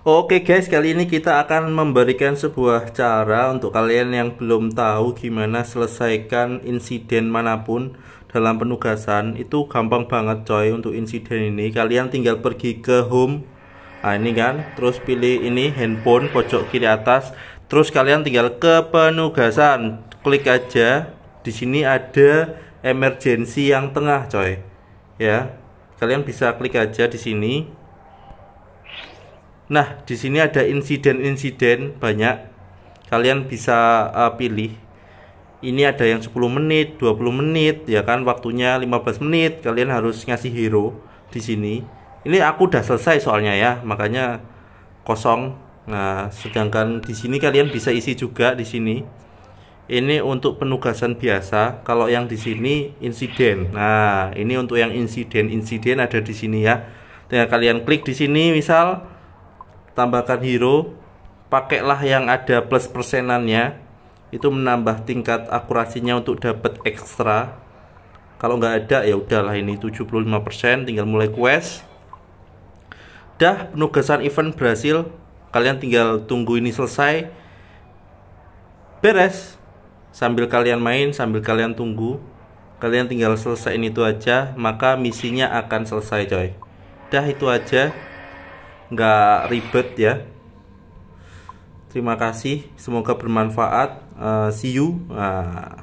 Oke guys, kali ini kita akan memberikan sebuah cara untuk kalian yang belum tahu gimana selesaikan insiden manapun dalam penugasan. Itu gampang banget coy untuk insiden ini. Kalian tinggal pergi ke home. Nah, ini kan, terus pilih ini handphone pojok kiri atas. Terus kalian tinggal ke penugasan, klik aja. Di sini ada emergency yang tengah coy. Ya. Kalian bisa klik aja di sini Nah, di sini ada insiden-insiden banyak. Kalian bisa uh, pilih. Ini ada yang 10 menit, 20 menit, ya kan waktunya 15 menit. Kalian harus ngasih hero di sini. Ini aku udah selesai soalnya ya, makanya kosong. Nah, sedangkan di sini kalian bisa isi juga di sini. Ini untuk penugasan biasa. Kalau yang di sini insiden. Nah, ini untuk yang insiden-insiden ada di sini ya. tinggal kalian klik di sini misal tambahkan hero pakailah yang ada plus persenannya itu menambah tingkat akurasinya untuk dapat ekstra kalau nggak ada ya udahlah ini 75% tinggal mulai quest dah penugasan event berhasil kalian tinggal tunggu ini selesai beres sambil kalian main sambil kalian tunggu kalian tinggal selesaiin itu aja maka misinya akan selesai coy dah itu aja nggak ribet ya terima kasih semoga bermanfaat uh, see you uh,